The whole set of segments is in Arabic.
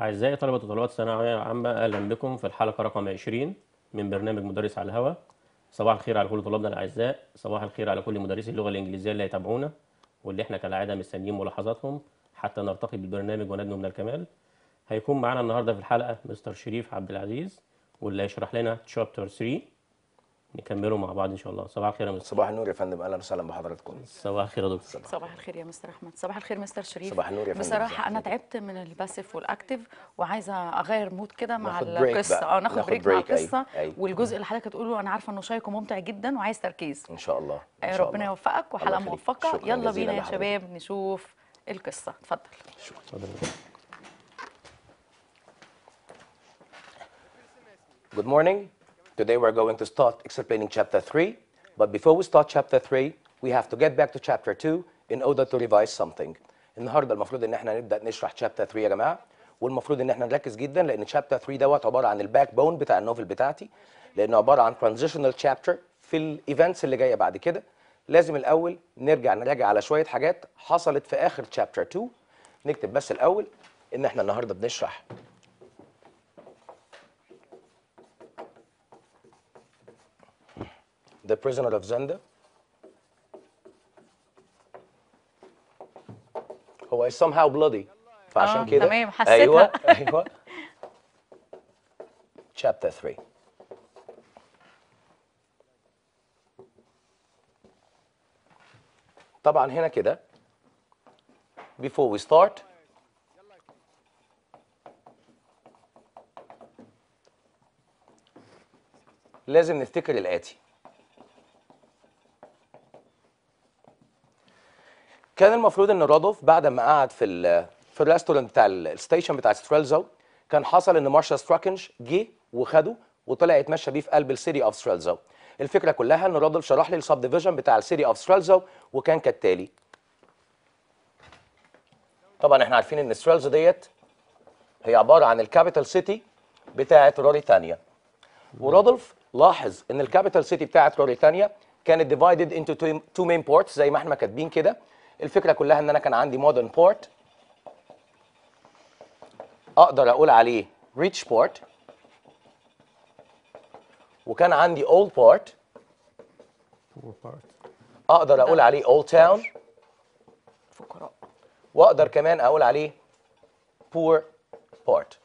أعزائي طلبة وطلبات ثانوية عامة أهلا بكم في الحلقة رقم 20 من برنامج مدرس على الهواء صباح الخير على كل طلابنا الأعزاء صباح الخير على كل مدرسي اللغة الإنجليزية اللي هيتابعونا واللي احنا كالعادة مستنيين ملاحظاتهم حتى نرتقي بالبرنامج وندنو من الكمال هيكون معانا النهاردة في الحلقة مستر شريف عبد العزيز واللي هيشرح لنا تشابتر 3 نكمله مع بعض ان شاء الله صباح الخير يا مستر صباح النور يا فندم اهلا وسهلا بحضراتكم صباح الخير يا دكتور صباح الخير يا مستر احمد صباح الخير مستر شريف صباح النور يا فندم بصراحه انا تعبت من الباسيف والاكتف وعايزه اغير مود كده مع القصه اه ناخد, بريك, بريك, مع أيوه، القصه أيوه. والجزء اللي حضرتك تقوله انا عارفه انه شيق وممتع جدا وعايز تركيز ان شاء الله إن آه، شاء ربنا يوفقك وحلقه موفقه يلا بينا يا شباب نشوف القصه اتفضل شكرا Good morning. Today we're going to start explaining chapter 3, but before we start chapter 3, we have to get back to chapter 2 in order to revise something. النهارده المفروض ان احنا نبدا نشرح chapter 3 يا جماعه والمفروض ان احنا نركز جدا لان chapter 3 دوت عباره عن الباك بون بتاع النوفل بتاعتي لانه عباره عن transitional chapter في الايفنتس اللي جايه بعد كده لازم الاول نرجع نراجع على شويه حاجات حصلت في اخر chapter 2 نكتب بس الاول ان احنا النهارده بنشرح The Prisoner of Zenda هو oh, somehow bloody فعشان كده تمام حسيتها ايوه ايوه chapter 3 طبعا هنا كده before we start لازم نفتكر الآتي كان المفروض ان رودولف بعد ما قعد في الـ في الريستورانت بتاع الستيشن بتاع سترالزو كان حصل ان مارشال ستراكنش جه وخده وطلع يتمشى بيه في قلب السيتي اوف سترالزو الفكره كلها ان رودولف شرح لي السب ديفيجن بتاع السيتي اوف سترالزو وكان كالتالي طبعا احنا عارفين ان سترالزو ديت هي عباره عن الكابيتال سيتي بتاعه روريتانيا ورودولف لاحظ ان الكابيتال سيتي بتاعه روريتانيا كانت ديفايدد انتو تو مين بورتس زي ما احنا كاتبين كده الفكره كلها ان انا كان عندي مودرن بورت اقدر اقول عليه ريتش بورت وكان عندي اولد بورت اقدر اقول عليه اولد تاون فقراء واقدر كمان اقول عليه بور بورت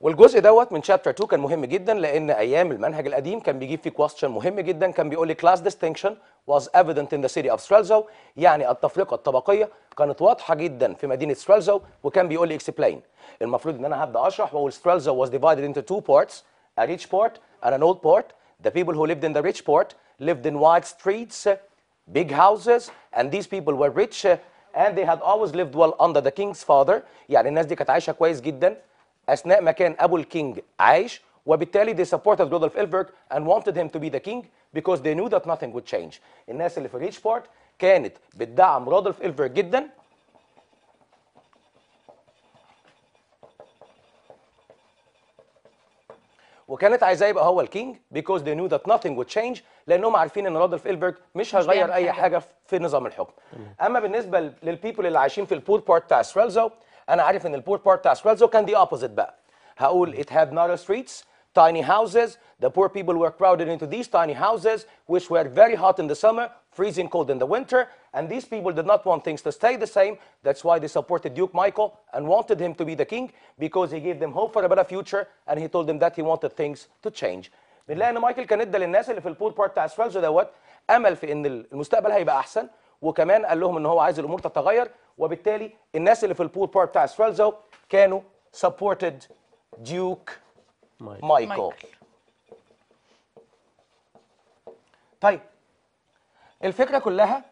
والجزء دوت من شابتر 2 كان مهم جدا لان ايام المنهج القديم كان بيجيب فيه كويستشن مهم جدا كان بيقول لي كلاس ديستنكشن was evident in the city of Strelzow يعني التفرقة الطبقية كانت واضحة جدا في مدينة Strelzow وكان بيقول لي explain المفروض ان انا هبدا اشرح واقول Strelzow was divided into two parts a rich port and an old port. the people who lived in the rich port lived in wide streets big houses and these people were rich and they had always lived well under the king's father يعني الناس دي كانت عايشة كويس جدا أثناء ما كان أبو الكينج عايش وبالتالي they supported Rudolf Elberg and wanted him to be the king because they knew that nothing would change الناس اللي في الريتش بارت كانت بتدعم رودولف إلفر جدا وكانت عايزاه يبقى هو الكينج because they knew that nothing would change لانهم عارفين ان رودلف إلبرج مش هيغير اي حاجه في نظام الحكم اما بالنسبه للبيبل اللي عايشين في البور بارت بتاع سويلزو انا عارف ان البور بارت بتاع سويلزو كان دي اوبوزيت بقى هقول it had narrow streets tiny houses. The poor people were crowded into these tiny houses, which were very hot in the summer, freezing cold in the winter. And these people did not want things to stay the same. That's why they supported Duke Michael and wanted him to be the king because he gave them hope for a better future. And he told them that he wanted things to change. بنلاقي ان مايكل كان ادى للناس اللي في البور بارت بتاع اسفلزو دوت امل في ان المستقبل هيبقى احسن وكمان قال لهم ان هو عايز الامور تتغير وبالتالي الناس اللي في البور بارت بتاع اسفلزو كانوا supported Duke مايكل طيب الفكره كلها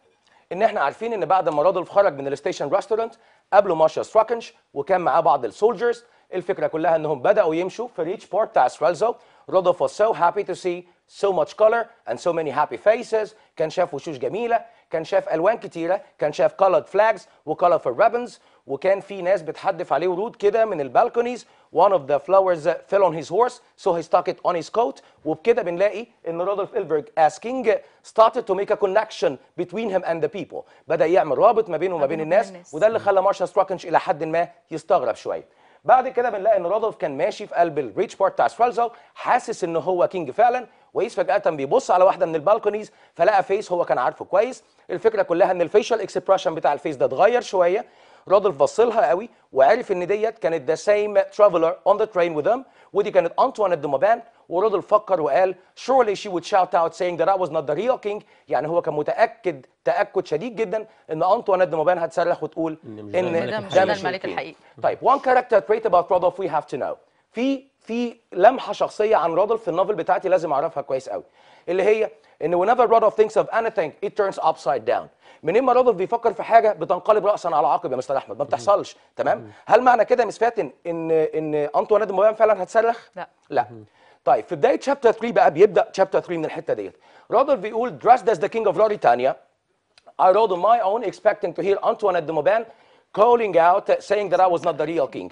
ان احنا عارفين ان بعد ما رادولف خرج من الستيشن ريستورانت قابله مارشال ستراكنش وكان معاه بعض السولجرز الفكره كلها انهم بداوا يمشوا في ريتش بورت بتاع سرالزو رادولف was so happy to see so much color and so many happy faces كان شاف وشوش جميله كان شاف الوان كتيره كان شاف colored flags وcolorful ribbons وكان في ناس بتحدف عليه ورود كده من البالكونيز one of the flowers fell on his horse so he stuck it on his coat وبكده بنلاقي ان رودولف إلبرج as king started to make a connection between him and the people بدأ يعمل رابط ما بينه وما بين الناس وده اللي خلى مارشال ستراكنش إلى حد ما يستغرب شوية بعد كده بنلاقي ان رودولف كان ماشي في قلب الريتش بارت بتاع سوالزو حاسس ان هو كينج فعلا وقيس فجاه بيبص على واحده من البالكونيز فلقى فيس هو كان عارفه كويس الفكره كلها ان الفيشال اكسبريشن بتاع الفيس ده اتغير شويه راجل فصلها قوي وعرف ان ديت كانت ذا سيم ترافلر اون ذا ترين وذ ام ودي كانت انطوانيت دومابان وراجل فكر وقال surely she would shout out saying that I was not the real king يعني هو كان متاكد تاكد شديد جدا ان انطوانيت دومابان هتصرخ وتقول ان ده مش الملك الحقيقي طيب one character trait about Rodolph we have to know في في لمحه شخصيه عن رادل في النوفل بتاعتي لازم اعرفها كويس قوي اللي هي ان whenever رادل thinks of anything it turns upside down منين ما رادل بيفكر في حاجه بتنقلب راسا على عقب يا مستر احمد ما بتحصلش تمام هل معنى كده يا مس فاتن ان ان انطوان ادم فعلا هتسلخ لا لا طيب في بدايه شابتر 3 بقى بيبدا شابتر 3 من الحته ديت رادل بيقول dressed as the king of Mauritania I rode on my own expecting to hear Antoinette de Mauban calling out saying that I was not the real king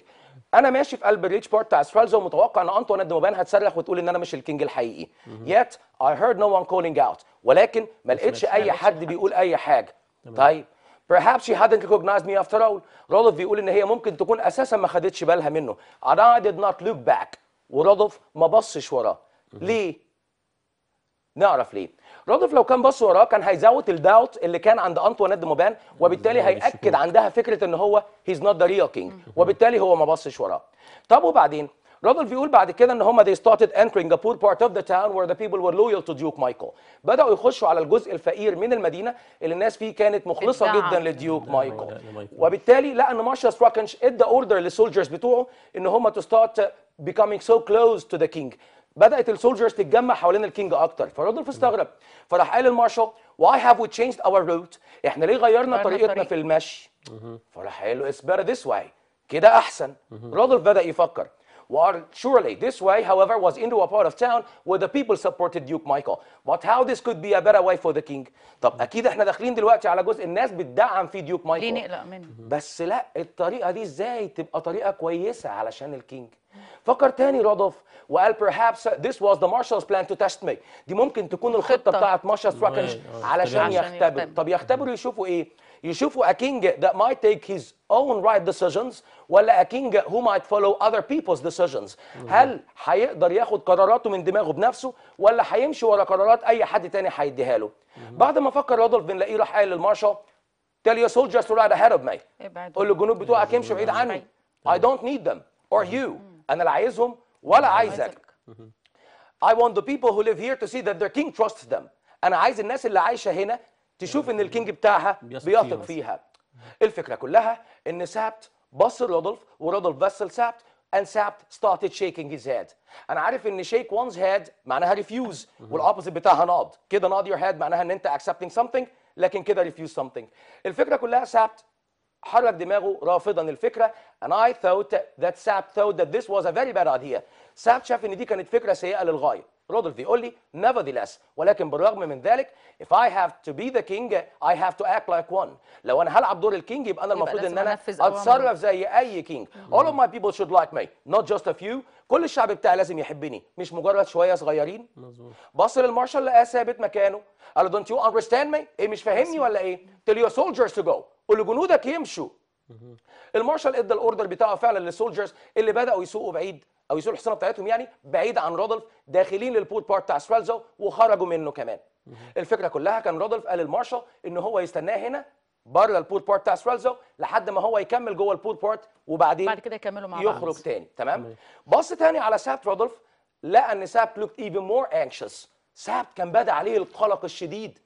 انا ماشي في قلب الريتش بارت بتاع استرالزا ومتوقع ان انطوان الدمبان هتصرخ وتقول ان انا مش الكينج الحقيقي يت اي هيرد نو وان كولينج اوت ولكن ما لقيتش اي حد بيقول اي حاجه طيب Perhaps she hadn't recognized me after all. رودولف بيقول ان هي ممكن تكون اساسا ما خدتش بالها منه. And I did not look back. ورودولف ما بصش وراه. ليه؟ نعرف ليه. رودولف لو كان بص وراه كان هيزود الداوت اللي كان عند انطوانيت موبان وبالتالي هياكد عندها فكره ان هو هيز نوت ذا ريال كينج وبالتالي هو ما بصش وراه طب وبعدين رودولف بيقول بعد كده ان هم they started entering the poor part of the town where the people were loyal to Duke Michael بدأوا يخشوا على الجزء الفقير من المدينة اللي الناس فيه كانت مخلصة الدعم. جدا لديوك مايكل وبالتالي لقى ان مارشال ستراكنش ادى اوردر للسولجرز بتوعه ان هم to start becoming so close to the king بدات السولجرز تتجمع حوالين الكينج اكتر فرودولف استغرب فراح قال المارشال واي هاف وي تشينجد اور روت احنا ليه غيرنا طريقتنا في المشي فراح قال له اسبر ذس واي كده احسن رودولف بدا يفكر Well, surely this way, however, was into a part of town where the people supported Duke Michael. But how this could be a better way for the king? طب اكيد احنا داخلين دلوقتي على جزء الناس بتدعم فيه ديوك مايكل ليه نقلق منه؟ بس لا الطريقه دي ازاي تبقى طريقه كويسه علشان الكينج؟ فكر تاني رادوف وقال perhaps this was the marshal's plan to test me دي ممكن تكون الخطه بتاعت مارشال آه، ستراكنش علشان يختبر طب يختبروا يشوفوا ايه يشوفوا a king that might take his own right decisions ولا a king who might follow other people's decisions هل هيقدر ياخد قراراته من دماغه بنفسه ولا هيمشي ورا قرارات اي حد تاني هيديها له بعد ما فكر رادولف بنلاقيه راح قال للمارشال tell your soldiers to ride ahead of me قول للجنود بتوعك امشوا بعيد عني طيب. I don't need them or you انا لا عايزهم ولا عايزك I want the people who live here to see that their king trusts them انا عايز الناس اللي عايشه هنا تشوف ان الكينج بتاعها بيثق فيها الفكره كلها ان سابت بص لرودولف ورودولف بس لسابت and سابت started shaking his head. انا عارف ان shake one's head معناها refuse والاوبوزيت بتاعها nod كده nod your head معناها ان انت accepting something لكن كده refuse something. الفكره كلها سابت حرك دماغه رافضا الفكره and I thought that Sapp thought that this was a very bad idea Sapp شاف ان دي كانت فكره سيئه للغايه رودولف يقول لي nevertheless ولكن بالرغم من ذلك if I have to be the king I have to act like one لو انا هلعب دور الكينج يبقى انا المفروض ان انا اتصرف زي اي كينج all of my people should like me not just a few كل الشعب بتاعي لازم يحبني مش مجرد شويه صغيرين مظبوط بص للمارشال لقاه ثابت مكانه قال له don't you understand me ايه مش فاهمني ولا ايه tell your soldiers to go قول لجنودك يمشوا المارشال ادى الاوردر بتاعه فعلا للسولجرز اللي بداوا يسوقوا بعيد او يسوقوا الحصانه بتاعتهم يعني بعيد عن رودولف داخلين للبوت بارت بتاع سوالزو وخرجوا منه كمان الفكره كلها كان رودولف قال للمارشال ان هو يستناه هنا بره البوت بارت بتاع سوالزو لحد ما هو يكمل جوه البوت بارت وبعدين بعد كده يكملوا مع بعض يخرج تاني تمام بص تاني على سابت رودولف لقى ان سابت لوكت ايفن مور انكشس سابت كان بدا عليه القلق الشديد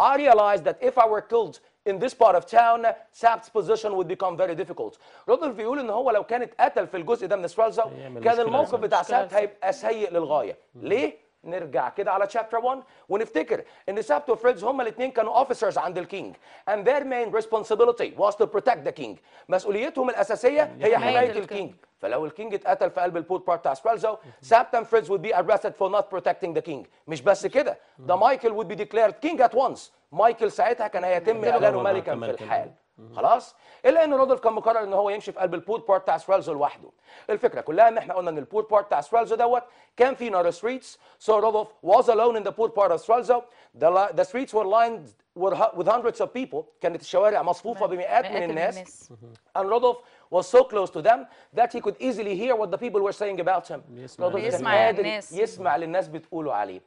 I realized that if I were killed in this part of town Sapp's position would become very difficult رودولف بيقول ان هو لو كانت قتل في الجزء ده من سبالزا كان الموقف بتاع ساب هيبقى سيء للغايه ليه نرجع كده على chapter 1 ونفتكر ان سابت وفريدز هما الاثنين كانوا اوفيسرز عند الكينج and their main responsibility was to protect the king مسؤوليتهم الاساسيه هي حمايه الكينج فلو الكينج اتقتل في قلب البوت بارت بتاع سبرالزو سابت اند فريدز would be arrested for not protecting the king مش بس كده ده مايكل would be declared king at once مايكل ساعتها كان هيتم اعلانه ملكا في الحال خلاص الا ان رودولف كان مقرر ان هو يمشي في قلب البول بارت بتاع سرالزو لوحده الفكره كلها ان احنا قلنا ان البول بارت بتاع سرالزو دوت كان في نار ستريتس سو رودولف واز الون ان ذا بور بارت of سرالزو ذا ستريتس وير were lined with hundreds of people كانت الشوارع مصفوفه بمئات من الناس ان رودل was so close to them that he could easily hear what the people were saying about him يسمع, يسمع للناس يسمع للناس بتقوله عليه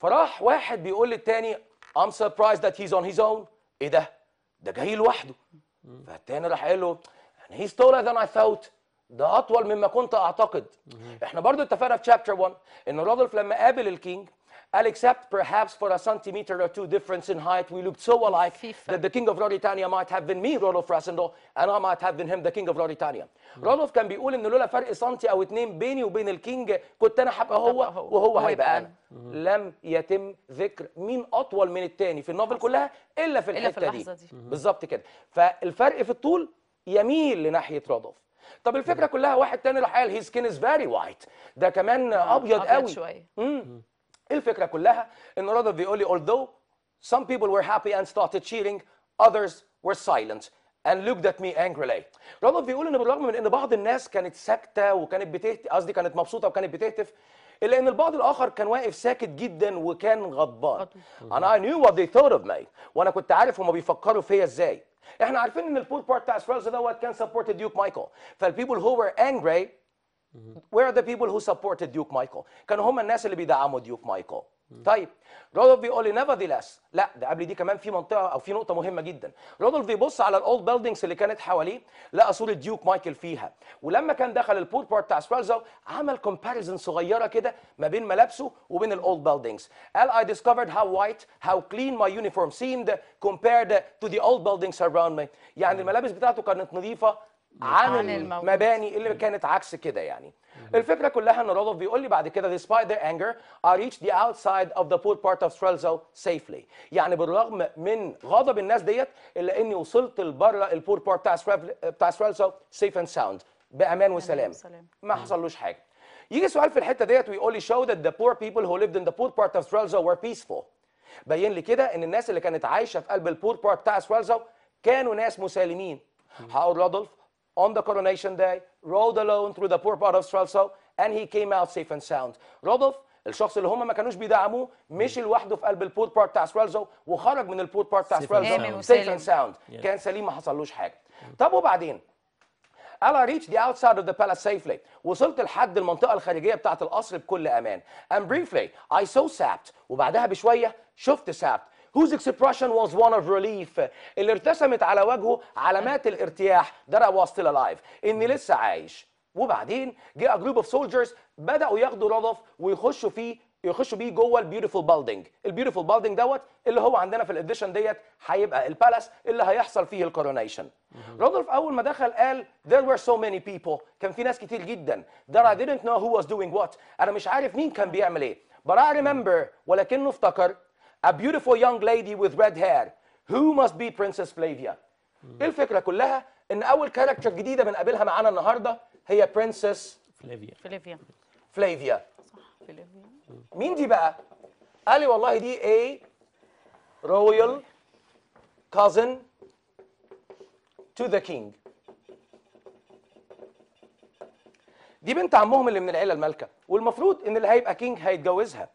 فراح واحد بيقول للتاني I'm surprised that he's on his own ايه ده ده جاي لوحده فالتاني راح قال له يعني هي taller ذان اي ثوت ده اطول مما كنت اعتقد احنا برضو اتفقنا في شابتر 1 ان رودولف لما قابل الكينج I'll accept perhaps for a centimeter or two difference in height. We looked so alike FIFA. that the king of موريتانيا might have been me Rolof Rasendal and I might have been him the king of موريتانيا. رولوف كان بيقول ان لولا فرق سنتي او اتنين بيني وبين الكينج كنت انا هبقى هو وهو هيبقى انا. لم يتم ذكر مين اطول من التاني في النوفل كلها الا في الحته إلا في دي, دي. بالظبط كده فالفرق في الطول يميل لناحيه رودولف طب الفكره كلها واحد تاني راح قال هي سكين از فيري وايت ده كمان ابيض, أبيض قوي شويه الفكره كلها ان رضا بيقول لي although some people were happy and started cheering others were silent and looked at me angrily. رضا بيقول ان بالرغم من ان بعض الناس كانت ساكته وكانت بتهتف قصدي كانت مبسوطه وكانت بتهتف الا ان البعض الاخر كان واقف ساكت جدا وكان غضبان. انا اي نيو وات ذي ثوت اوف مي وانا كنت عارف هما بيفكروا فيا ازاي. احنا عارفين ان البول بارت بتاع اسرائيل دوت كان سبورت ديوك مايكل فالبيبول هو were انجري Mm-hmm. Where are the people who supported Duke Michael؟ كانوا هم الناس اللي بيدعموا Duke Michael. Mm-hmm. طيب رودولف بيقول لي نيفرذيلس لا ده قبل دي كمان في منطقه او في نقطه مهمه جدا رودولف بيبص على الاولد بيلدينجز اللي كانت حواليه لقى صوره ديوك مايكل فيها ولما كان دخل البول بارت بتاع سبالزاو عمل كومباريزن صغيره كده ما بين ملابسه وبين الاولد بيلدينجز قال I discovered how white how clean my uniform seemed compared to the old buildings اراوند me يعني mm-hmm. الملابس بتاعته كانت نظيفه عن المباني اللي كانت عكس كده يعني الفكره كلها ان رودولف بيقول لي بعد كده despite their anger I reached the outside of the poor part of Strelzo safely يعني بالرغم من غضب الناس ديت الا اني وصلت لبره البول بارت بتاع بتاع Strelzo safe and sound بامان وسلام ما حصلوش حاجه يجي سؤال في الحته ديت ويقول لي show that the poor people who lived in the poor part of Strelzo were peaceful بين لي كده ان الناس اللي كانت عايشه في قلب البول بارت بتاع Strelzo كانوا ناس مسالمين هقول رودولف on the coronation day rode alone through the poor part of Stralsau and he came out safe and sound. رودولف الشخص اللي هم ما كانوش بيدعموه مشي لوحده في قلب البوت بارت بتاع سوالزو وخرج من البوت بارت بتاع سوالزو سيف اند ساوند كان سليم ما حصلوش حاجه طب وبعدين قال ريتش ذا اوتسايد اوف ذا بالاس سيفلي وصلت لحد المنطقه الخارجيه بتاعه القصر بكل امان and briefly I saw Sapt وبعدها بشويه شفت سابت whose expression was one of relief اللي ارتسمت على وجهه علامات الارتياح that I was still alive إني لسه عايش وبعدين جه a group of soldiers بدأوا ياخدوا رضف ويخشوا فيه يخشوا بيه جوه البيوتيفول بيلدينج البيوتيفول بيلدينج دوت اللي هو عندنا في الاديشن ديت هيبقى البالاس اللي هيحصل فيه الكورونيشن رودولف اول ما دخل قال there were so many people كان في ناس كتير جدا that I didn't know who was doing what انا مش عارف مين كان بيعمل ايه but I remember ولكنه افتكر a beautiful young lady with red hair who must be princess Flavia hmm. ايه الفكره كلها ان اول كاركتر جديده بنقابلها معانا النهارده هي برنسس فليفيا فليفيا فليفيا صح فليفيا hmm. مين دي بقى قال لي والله دي ايه رويال كازن تو ذا كينج دي بنت عمهم اللي من العيله المالكه والمفروض ان اللي هيبقى كينج هيتجوزها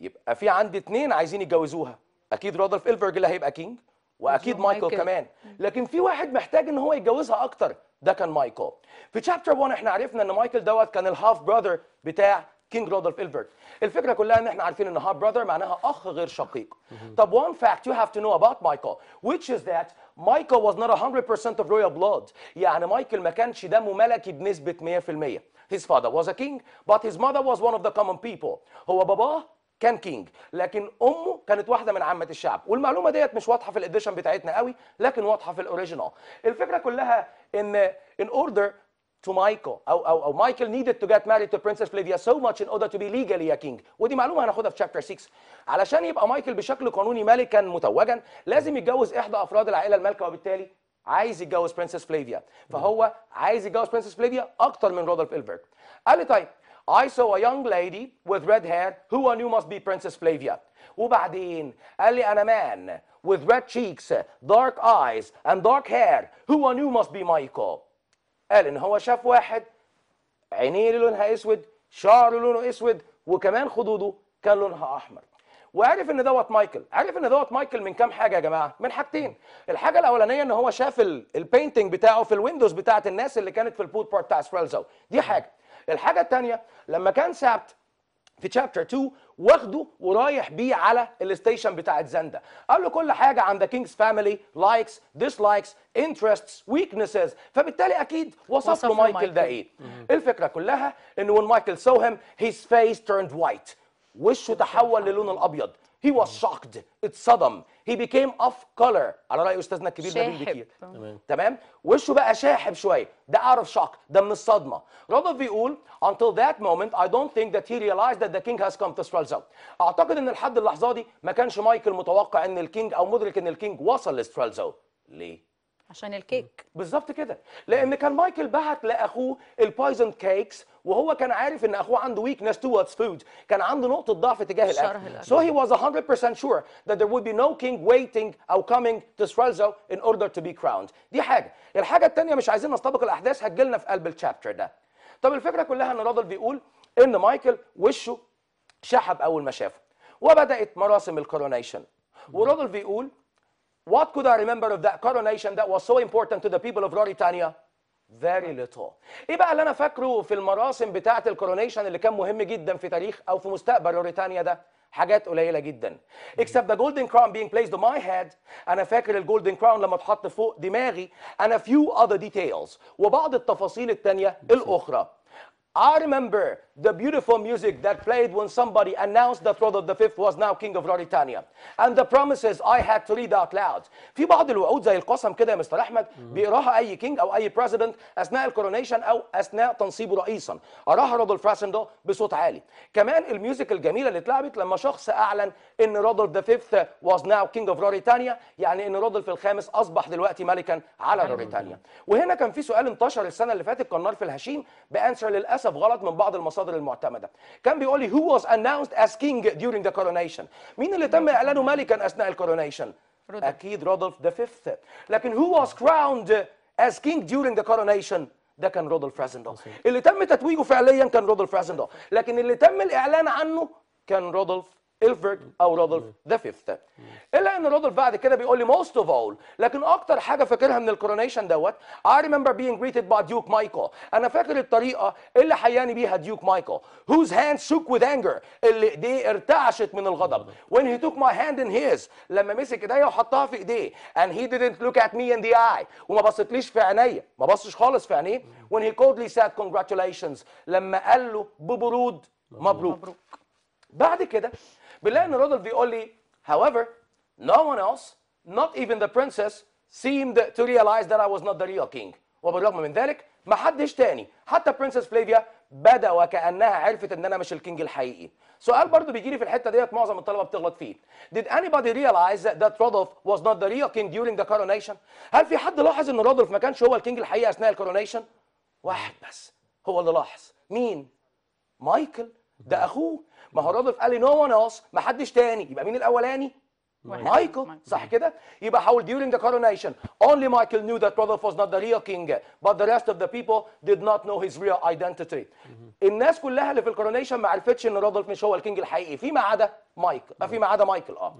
يبقى في عندي اثنين عايزين يتجوزوها اكيد رودولف الفرج اللي هيبقى كينج واكيد مايكل, مايكل كمان لكن في واحد محتاج ان هو يتجوزها اكتر ده كان مايكل في تشابتر 1 احنا عرفنا ان مايكل دوت كان الهاف براذر بتاع كينج رودولف الفرج الفكره كلها ان احنا عارفين ان هاف براذر معناها اخ غير شقيق طب وان فاكت يو هاف تو نو اباوت مايكل ويتش از ذات مايكل واز نوت 100% اوف رويال بلود يعني مايكل ما كانش دمه ملكي بنسبه 100% His father was a king but his mother was one of the common people هو باباه كان كينج لكن امه كانت واحده من عامه الشعب والمعلومه ديت مش واضحه في الاديشن بتاعتنا قوي لكن واضحه في الاوريجينال الفكره كلها ان ان اوردر to Michael او او او مايكل needed to get married to Princess Flavia so much in order to be legally a king ودي معلومه هناخدها في شابتر 6 علشان يبقى مايكل بشكل قانوني ملكا متوجا لازم يتجوز احدى افراد العائله المالكه وبالتالي عايز يتجوز برنسس فليفيا فهو عايز يتجوز برنسس فليفيا اكتر من رودولف البرت قال لي طيب I saw a young lady with red hair who I knew must be Princess Flavia. وبعدين قال لي أنا man with red cheeks, dark eyes and dark hair who I knew must be Michael. قال إن هو شاف واحد عينيه لونها أسود، شعره لونه أسود وكمان خدوده كان لونها أحمر. وعرف ان دوت مايكل عرف ان دوت مايكل من كام حاجه يا جماعه من حاجتين الحاجه الاولانيه ان هو شاف البينتنج بتاعه في الويندوز بتاعه الناس اللي كانت في البود بارت بتاع سبريلزو دي حاجه الحاجه الثانيه لما كان سابت في تشابتر 2 واخده ورايح بيه على الستيشن بتاعت زندا قال له كل حاجه عن ذا كينجز فاميلي لايكس ديسلايكس انترستس ويكنسز فبالتالي اكيد وصف, وصف له مايكل ده ايه الفكره كلها ان وين مايكل سو هيم هيز فيس تيرند وايت وشه تحول للون الابيض He was آه. shocked اتصدم he became off color على رأي أستاذنا الكبير نبيل بكير آه. تمام تمام وشه بقى شاحب شوية ده out of shock ده من الصدمة رودولف بيقول until that moment I don't think that he realized that the king has come to Strelzow أعتقد إن لحد اللحظة دي ما كانش مايكل متوقع إن الكينج أو مدرك إن الكينج وصل لسترالزو ليه؟ عشان الكيك بالظبط كده لأن كان مايكل بعت لأخوه البايزن كيكس وهو كان عارف ان اخوه عنده ويكنس towards food كان عنده نقطه ضعف تجاه الاكل so he was 100% sure that there would be no king waiting او coming to Strelzo in order to be crowned دي حاجه الحاجه الثانيه مش عايزين نستبق الاحداث هتجيلنا في قلب الشابتر ده طب الفكره كلها ان رادل بيقول ان مايكل وشه شحب اول ما شافه وبدات مراسم الكورونيشن ورادل بيقول What could I remember of that coronation that was so important to the people of Mauritania? فيري ليتل ايه بقى اللي انا فاكره في المراسم بتاعه الكورونيشن اللي كان مهم جدا في تاريخ او في مستقبل روريتانيا ده حاجات قليله جدا اكسب ذا جولدن كراون بينج بليسد اون ماي هيد انا فاكر الجولدن كراون لما اتحط فوق دماغي انا فيو اذر ديتيلز وبعض التفاصيل الثانيه الاخرى I remember the beautiful music that played when somebody announced that the fifth was now king of Mauritania and the promises I had to read out loud في بعض الوعود زي القسم كده يا مستر احمد بيقراها اي كينج او اي بريزيدنت اثناء الكورونيشن او اثناء تنصيبه رئيسا قراها رودولف راسندو بصوت عالي كمان الميوزك الجميله اللي اتلعبت لما شخص اعلن ان رودولف ذا فيفث واز ناو كينج اوف موريتانيا يعني ان رودولف الخامس اصبح دلوقتي ملكا على موريتانيا وهنا كان في سؤال انتشر السنه اللي فاتت كان نار في الهشيم بانسر للاسف غلط من بعض المصادر المصادر المعتمده كان بيقول لي who was announced as king during the coronation مين اللي تم اعلانه ملكا اثناء الكورونيشن اكيد رودولف the fifth لكن who was crowned as king during the coronation ده كان رودولف رازندال اللي تم تتويجه فعليا كان رودولف رازندال لكن اللي تم الاعلان عنه كان رودولف إلفرد أو رودولف ذا فيفث إلا إن رودولف بعد كده بيقول لي موست أوف أول لكن أكتر حاجة فاكرها من الكورونيشن دوت I remember being greeted by Duke Michael أنا فاكر الطريقة اللي حياني بيها ديوك مايكل whose hands shook with anger اللي إيديه ارتعشت من الغضب when he took my hand in his لما مسك إيديا وحطها في إيديه and he didn't look at me in the eye وما بصتليش في عينيا ما بصش خالص في عينيه when he coldly said congratulations لما قال له ببرود مبروك, مبروك. بعد كده بنلاقي ان الراجل بيقول لي however no one else not even the princess seemed to realize that I was not the real king وبالرغم من ذلك ما حدش تاني حتى برنسس فليفيا بدا وكانها عرفت ان انا مش الكينج الحقيقي سؤال برضو بيجي لي في الحته ديت معظم الطلبه بتغلط فيه did anybody realize that Rodolf was not the real king during the coronation هل في حد لاحظ ان رودولف ما كانش هو الكينج الحقيقي اثناء الكورونيشن واحد بس هو اللي لاحظ مين مايكل ده نعم. اخوه ما هو هرادولف قال لي نو ون ايلس ما حدش تاني يبقى مين الاولاني مايكل صح كده يبقى حول during the coronation only Michael knew that Rodolph was not the real king but the rest of the people did not know his real identity الناس كلها اللي في الكورونيشن ما عرفتش ان رودولف مش هو الكينج الحقيقي فيما عدا مايكل في فيما عدا مايكل اه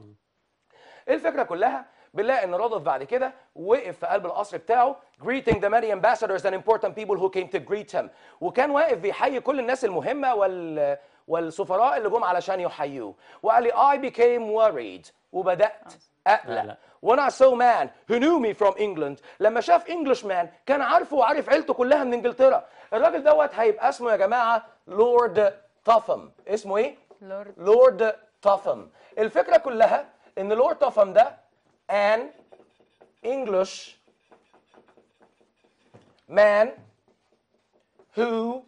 الفكره كلها بنلاقي ان رودولف بعد كده وقف في قلب القصر بتاعه greeting the many ambassadors and important people who came to greet him وكان واقف بيحيي كل الناس المهمه وال والسفراء اللي جم علشان يحيوه وقال لي I became worried وبدأت أقلق When I saw man who knew me from England لما شاف English man كان عارفه وعارف عيلته كلها من انجلترا الراجل دوت هيبقى اسمه يا جماعة لورد Tuffham اسمه ايه؟ لورد لورد Tuffham الفكرة كلها ان لورد Tuffham ده an English man who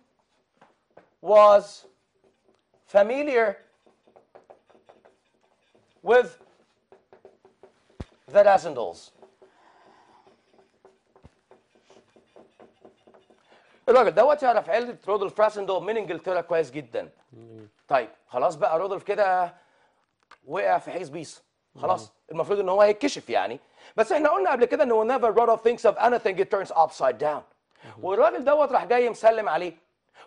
was familiar with the Dassendals. الراجل دوت يعرف عيلة رودولف راسندو من انجلترا كويس جدا. طيب خلاص بقى رودولف كده وقع في حيز بيص. خلاص المفروض ان هو هيتكشف يعني بس احنا قلنا قبل كده ان هو never brother thinks of anything it اب سايد داون والراجل دوت راح جاي مسلم عليه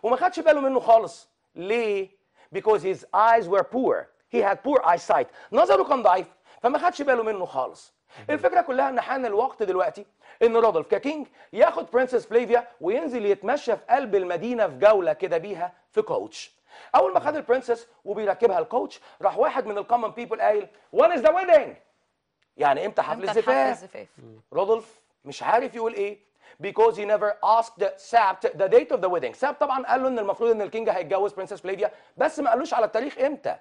وما خدش باله منه خالص ليه because his eyes were poor he had poor eyesight نظره كان ضعيف فما خدش باله منه خالص الفكره كلها ان حان الوقت دلوقتي ان رودولف ككينج ياخد برنسس فليفيا وينزل يتمشى في قلب المدينه في جوله كده بيها في كوتش اول ما خد البرنسس وبيركبها الكوتش راح واحد من الكومن بيبل قايل وان از ذا ويدنج يعني امتى حفل الزفاف رودولف مش عارف يقول ايه because he never asked سابت the date of the wedding ساب طبعا قال له ان المفروض ان الكينج هيتجوز برنسس بليديا بس ما قالوش على التاريخ امتى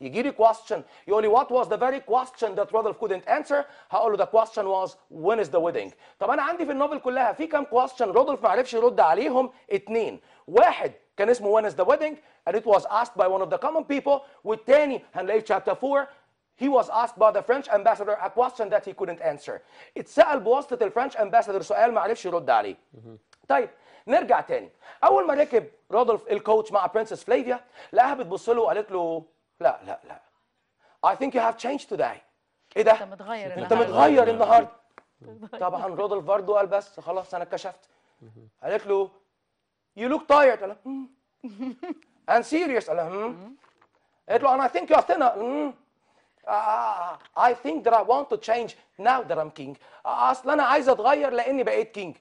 يجي لي question يقول لي what was the very question that Rodolph couldn't answer هقول له the question was when is the wedding طب انا عندي في النوفل كلها في كام question رودولف ما عرفش يرد عليهم اتنين واحد كان اسمه when is the wedding and it was asked by one of the common people والتاني هنلاقيه في chapter 4 He was asked by the French ambassador a question that he couldn't answer. اتسأل بواسطة الفرنش ambassador سؤال ما عرفش يرد عليه. طيب نرجع تاني. أول ما ركب رودولف الكوتش مع برنسس فليفيا لقاها بتبص له وقالت له لا لا لا. I think you have changed today. إيه ده؟ أنت متغير النهارده. أنت متغير النهارده. طبعا رودولف برضه قال بس خلاص أنا اتكشفت. قالت له you look tired قال and hmm. serious قال لها hmm. قالت له and I think you are thinner hmm. Ah, I think that I want to change now that I'm king ah, أصل أنا عايز أتغير لأني بقيت king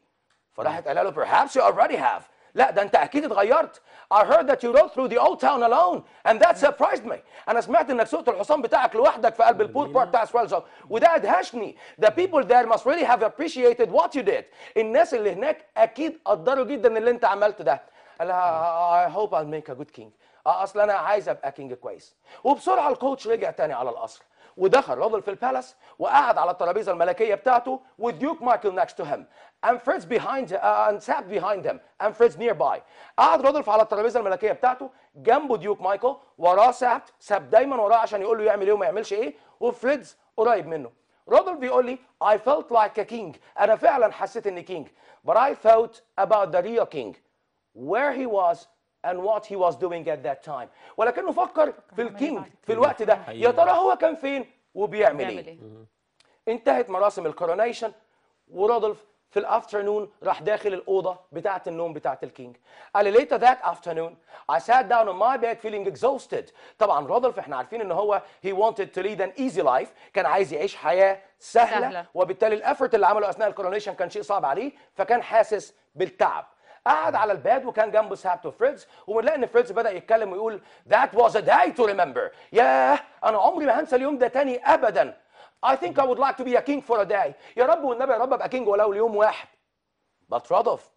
فراحت قال له perhaps you already have لا ده أنت أكيد اتغيرت I heard that you rode through the old town alone and that surprised me أنا سمعت إنك سوقت الحصان بتاعك لوحدك في قلب البول بار بتاع سوالزو وده أدهشني the people there must really have appreciated what you did الناس اللي هناك أكيد قدروا جدا اللي أنت عملته ده قال لها I hope I'll make a good king اه اصل انا عايز ابقى كينج كويس وبسرعه الكوتش رجع تاني على الاصل ودخل رودل في البالاس وقعد على الترابيزه الملكيه بتاعته وديوك مايكل next تو هيم and Fritz behind uh, and Sap behind him and Fritz nearby قعد رودولف على الترابيزه الملكيه بتاعته جنبه ديوك مايكل وراه سات ساب دايما وراه عشان يقول له يعمل ايه وما يعملش ايه وفريدز قريب منه رودولف بيقول لي I felt like a king انا فعلا حسيت اني كينج but I thought about the real king where he was and what he was doing at that time ولكنه فكر في الكينج في الوقت ده يا ترى هو كان فين وبيعمل ايه, إيه؟ انتهت مراسم الكورونيشن ورودولف في الافترنون راح داخل الاوضه بتاعه النوم بتاعه الكينج قال لي later that afternoon I sat down on my bed feeling exhausted طبعا رودولف احنا عارفين ان هو he wanted to lead an easy life كان عايز يعيش حياه سهله, سهلة. وبالتالي الافورت اللي عمله اثناء الكورونيشن كان شيء صعب عليه فكان حاسس بالتعب قعد على الباد وكان جنبه ساعته فريدز وبنلاقي ان فريدز بدا يتكلم ويقول ذات واز ا داي تو ريمبر ياه انا عمري ما هنسى اليوم ده تاني ابدا I think I would like to be a king for a day يا رب والنبي يا رب ابقى كينج ولو ليوم واحد but رودولف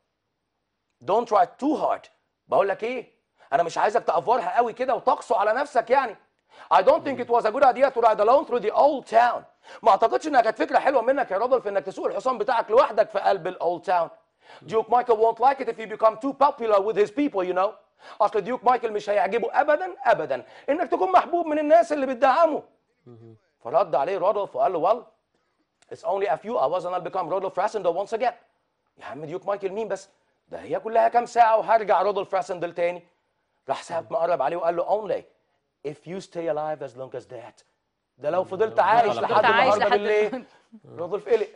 don't try too hard بقول لك ايه انا مش عايزك تافورها قوي كده وتقصوا على نفسك يعني I don't think it was a good idea to ride alone through the old town ما اعتقدش انها كانت فكره حلوه منك يا رودولف انك تسوق الحصان بتاعك لوحدك في قلب الاولد تاون ديوك مايكل won't like it if you become too popular with his people you know اصل ديوك مايكل مش هيعجبه ابدا ابدا انك تكون محبوب من الناس اللي بتدعمه فرد عليه رودولف وقال له well it's only a few hours and I'll become رودولف راسندل once again يا عم ديوك مايكل مين بس ده هي كلها كام ساعه وهرجع رودولف راسندل تاني راح ساب مقرب عليه وقال له only if you stay alive as long as that ده لو فضلت عايش لحد النهارده بالليل رودولف قلق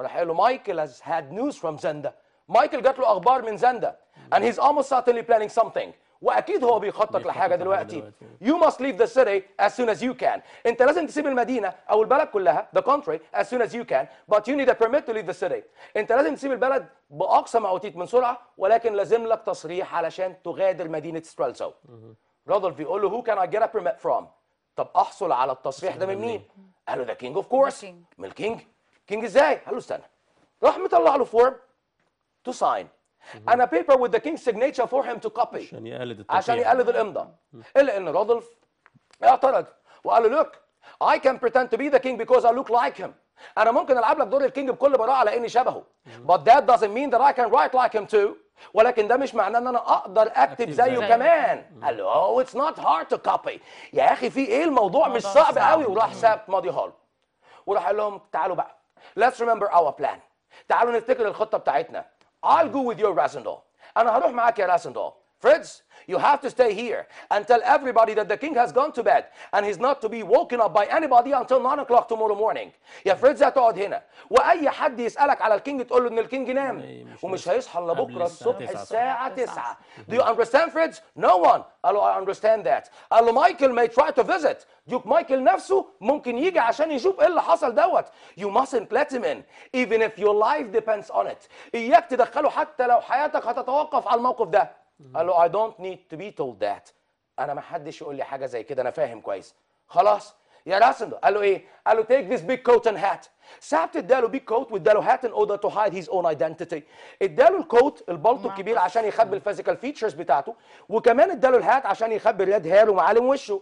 فراح قال له مايكل has had news from زندا مايكل جات له اخبار من زندا and he's almost certainly planning something واكيد هو بيخطط لحاجه دلوقتي you must leave the city as soon as you can انت لازم تسيب المدينه او البلد كلها the country as soon as you can but you need a permit to leave the city انت لازم تسيب البلد باقصى ما اوتيت من سرعه ولكن لازم لك تصريح علشان تغادر مدينه سترالزو رودولف بيقول له who can I get a permit from طب احصل على التصريح ده من مين قال له the king of course من الكينج كينج ازاي؟ قال له استنى راح مطلع له فورم تو ساين انا بيبر وذ ذا كينج سيجنتشر فور هيم تو كوبي عشان يقلد التقييم عشان يقلد الامضاء الا ان رودولف اعترض وقال له لوك اي كان بريتند تو بي ذا كينج بيكوز اي لوك لايك هيم انا ممكن العب لك دور الكينج بكل براءه لاني شبهه. But that doesn't mean that I can write like him too. ولكن ده مش معناه ان انا اقدر اكتب زيه كمان. قال له او اتس نوت هارد تو كوبي يا اخي في ايه الموضوع آه، مش صعب قوي وراح ساب ماضي هول. وراح قال لهم تعالوا بقى Let's remember our plan. تعالوا نفتكر الخطة بتاعتنا. I'll go with your Rasendal. أنا هروح معاك يا Rasendal. Fritz, you have to stay here and tell everybody that the king has gone to bed and he's not to be woken up by anybody until 9 o'clock tomorrow morning يا فريدز هتقعد هنا واي حد يسالك على الكينج تقول له ان الكينج نام ومش هيصحى الا بكره الصبح الساعه 9 Do you understand Fritz? No one قال له I understand that قال له مايكل may try to visit ديوك مايكل نفسه ممكن يجي عشان يشوف ايه اللي حصل دوت You mustn't let him in even if your life depends on it إياك تدخله حتى لو حياتك هتتوقف على الموقف ده قال له اي دونت نيد تو بي تول ذات انا ما حدش يقول لي حاجه زي كده انا فاهم كويس خلاص يا راسندو قال له ايه قال له تيك ذيس بيج كوت اند هات سابت اداله بيج كوت واداله هات ان اوردر تو هايد هيز اون ايدنتيتي اداله الكوت البلطو الكبير عشان يخبي الفيزيكال فيتشرز بتاعته وكمان اداله الهات عشان يخبي الريد هير ومعالم وشه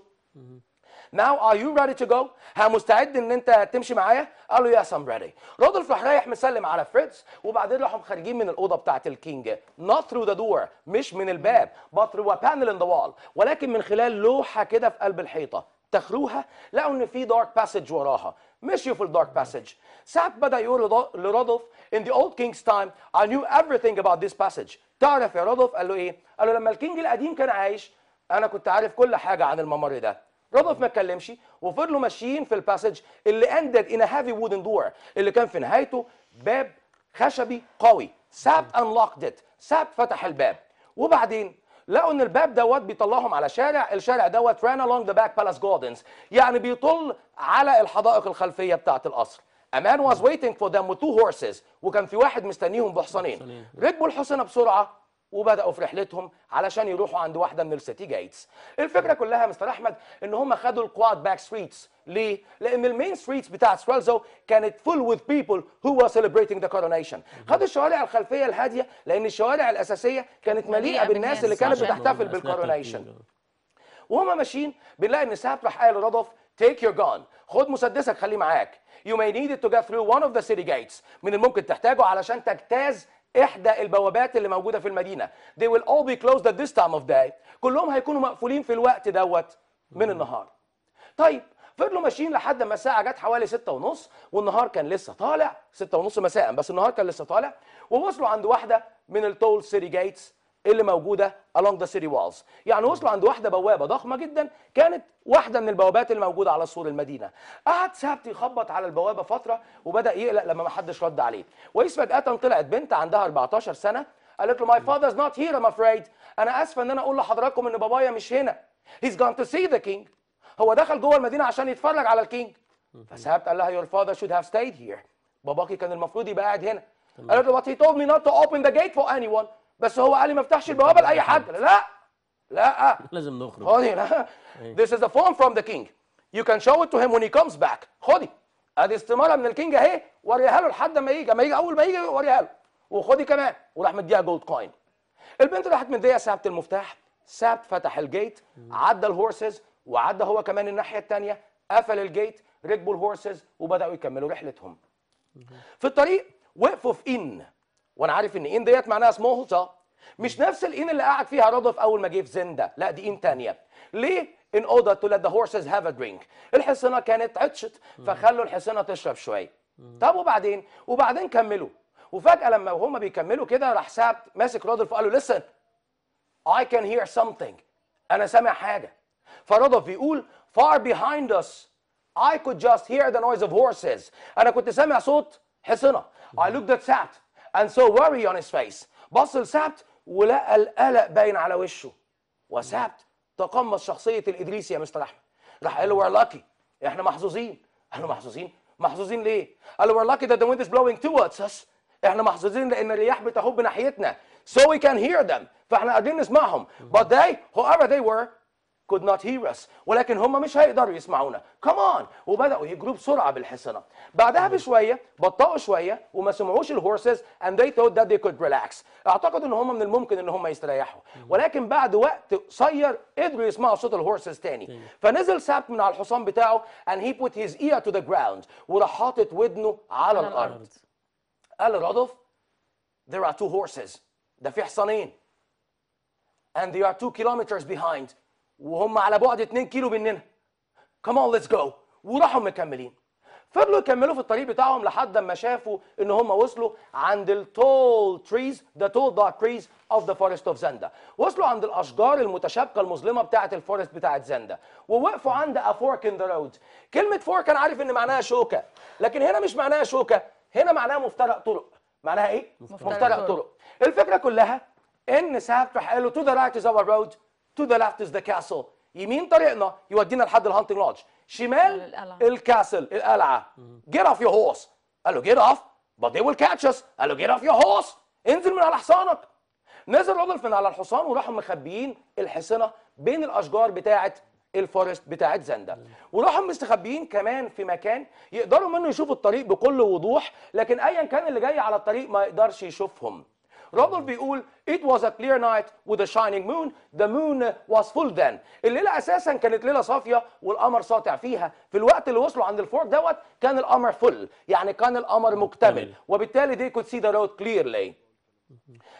now are you ready to go ها مستعد ان انت تمشي معايا قال له يس ام ريدي رودولف راح رايح مسلم على فريتز وبعدين راحوا خارجين من الاوضه بتاعه الكينج not through the door مش من الباب but through a panel in the wall ولكن من خلال لوحه كده في قلب الحيطه تخروها لقوا ان في دارك باسج وراها مشيوا في الدارك باسج ساب بدا يقول لرودولف in the old king's time I knew everything about this passage تعرف يا رودولف قال له ايه قال له لما الكينج القديم كان عايش انا كنت عارف كل حاجه عن الممر ده رودولف ما اتكلمش وفضلوا ماشيين في الباسج اللي اندد ان هافي وودن دور اللي كان في نهايته باب خشبي قوي ساب انلوكد ات ساب فتح الباب وبعدين لقوا ان الباب دوت بيطلعهم على شارع الشارع دوت ران along ذا باك بالاس جاردنز يعني بيطل على الحدائق الخلفيه بتاعه القصر A man was waiting for them with two horses وكان في واحد مستنيهم بحصانين ركبوا الحصنه بسرعه وبداوا في رحلتهم علشان يروحوا عند واحده من السيتي جيتس الفكره كلها يا مستر احمد ان هم خدوا الكواد باك ستريتس ليه لان المين ستريتس بتاعت سوالزو كانت فول وذ بيبل هو سيليبريتنج ذا كورونيشن خدوا الشوارع الخلفيه الهاديه لان الشوارع الاساسيه كانت مليئه بالناس اللي كانت بتحتفل بالكورونيشن وهم ماشيين بنلاقي ان ساب راح قال لرادوف تيك يور جان خد مسدسك خليه معاك يو ماي نيد تو جو ثرو وان اوف ذا سيتي جيتس من الممكن تحتاجه علشان تجتاز احدى البوابات اللي موجوده في المدينه they will all be closed at this time of day كلهم هيكونوا مقفولين في الوقت دوت من النهار طيب فضلوا ماشيين لحد ما الساعه جت حوالي ستة ونص والنهار كان لسه طالع ستة ونص مساء بس النهار كان لسه طالع ووصلوا عند واحده من التول سيتي جيتس اللي موجوده along the city walls يعني وصلوا عند واحده بوابه ضخمه جدا كانت واحده من البوابات الموجوده على سور المدينه قعد سابت يخبط على البوابه فتره وبدا يقلق لما ما حدش رد عليه ويس فجاه طلعت بنت عندها 14 سنه قالت له ماي فاذرز نوت هير ام افريد انا اسفه ان انا اقول لحضراتكم ان بابايا مش هنا هيز جون تو سي ذا كينج هو دخل جوه المدينه عشان يتفرج على الكينج فسابت قال لها يور فاذر شود هاف ستايد هير باباكي كان المفروض يبقى قاعد هنا قالت له but تو مي نوت تو اوبن ذا جيت فور اني ون بس هو قال لي ما افتحش البوابه لاي حد لا لا لازم نخرج خدي لا إيه. This is a phone from the king you can show it to him when he comes back خدي ادي استماره من الكينج اهي وريها له لحد ما يجي اما يجي اول ما يجي وريها له وخدي كمان وراح مديها جولد كوين البنت راحت مديها سابت المفتاح ساب فتح الجيت عدى الهورسز وعدى هو كمان الناحيه الثانيه قفل الجيت ركبوا الهورسز وبداوا يكملوا رحلتهم في الطريق وقفوا في ان وانا عارف ان ان ديت معناها سموهلتا مش نفس الان اللي قعد فيها رودولف اول ما جه في زنده لا دي ان ثانيه ليه in order to let the horses have a drink الحصانه كانت عطشت فخلوا الحصانه تشرب شويه طب وبعدين وبعدين كملوا وفجاه لما هم بيكملوا كده راح ساب ماسك رودولف وقال له listen I can hear something انا سامع حاجه فرودولف بيقول far behind us I could just hear the noise of horses انا كنت سامع صوت حصنه I looked at that and saw worry on his face بص لسابت ولقى القلق باين على وشه وسابت تقمص شخصيه الادريسي يا مستر احمد راح قال له وير لاكي احنا محظوظين قال له محظوظين محظوظين ليه قال له وير لاكي ذا ويند از بلوينج towards us احنا محظوظين لان الرياح بتهب ناحيتنا so we can hear them فاحنا قادرين نسمعهم but they whoever they were could not hear us ولكن هم مش هيقدروا يسمعونا come on وبداوا يجروا بسرعه بالحصنه بعدها بشويه بطأوا شويه وما سمعوش الهورسز and they thought that they could relax اعتقدوا ان هم من الممكن ان هم يستريحوا ولكن بعد وقت قصير قدروا يسمعوا صوت الهورسز تاني فنزل ساب من على الحصان بتاعه and he put his ear to the ground وراح حاطط ودنه على الارض قال الرادف there are two horses ده في حصانين and they are two kilometers behind وهم على بعد 2 كيلو مننا كمان ليتس جو وراحوا مكملين فضلوا يكملوا في الطريق بتاعهم لحد اما شافوا ان هم وصلوا عند التول تريز ذا تول دارك تريز اوف ذا فورست اوف زندا وصلوا عند الاشجار المتشابكه المظلمه بتاعه الفورست بتاعه زندا ووقفوا عند ا فورك ان ذا رود كلمه فورك انا عارف ان معناها شوكه لكن هنا مش معناها شوكه هنا معناها مفترق طرق معناها ايه مفترق, مفترق طرق الفكره كلها ان ساب راح قال له تو ذا رايت از اور رود تو ذا ليفت از ذا كاسل يمين طريقنا يودينا لحد الهانتنج لودج شمال الكاسل القلعه جيت اوف يور هورس قال له جيت اوف but they will catch us قال له جيت اوف يور هورس انزل من على حصانك نزل رودولف من على الحصان وراحوا مخبيين الحصنه بين الاشجار بتاعه الفورست بتاعه زندا وراحوا مستخبيين كمان في مكان يقدروا منه يشوفوا الطريق بكل وضوح لكن ايا كان اللي جاي على الطريق ما يقدرش يشوفهم رودولف بيقول it was a clear night with a shining moon the moon was full then الليله اساسا كانت ليله صافيه والقمر ساطع فيها في الوقت اللي وصلوا عند الفورك دوت كان القمر فل يعني كان القمر مكتمل وبالتالي they could see the road clearly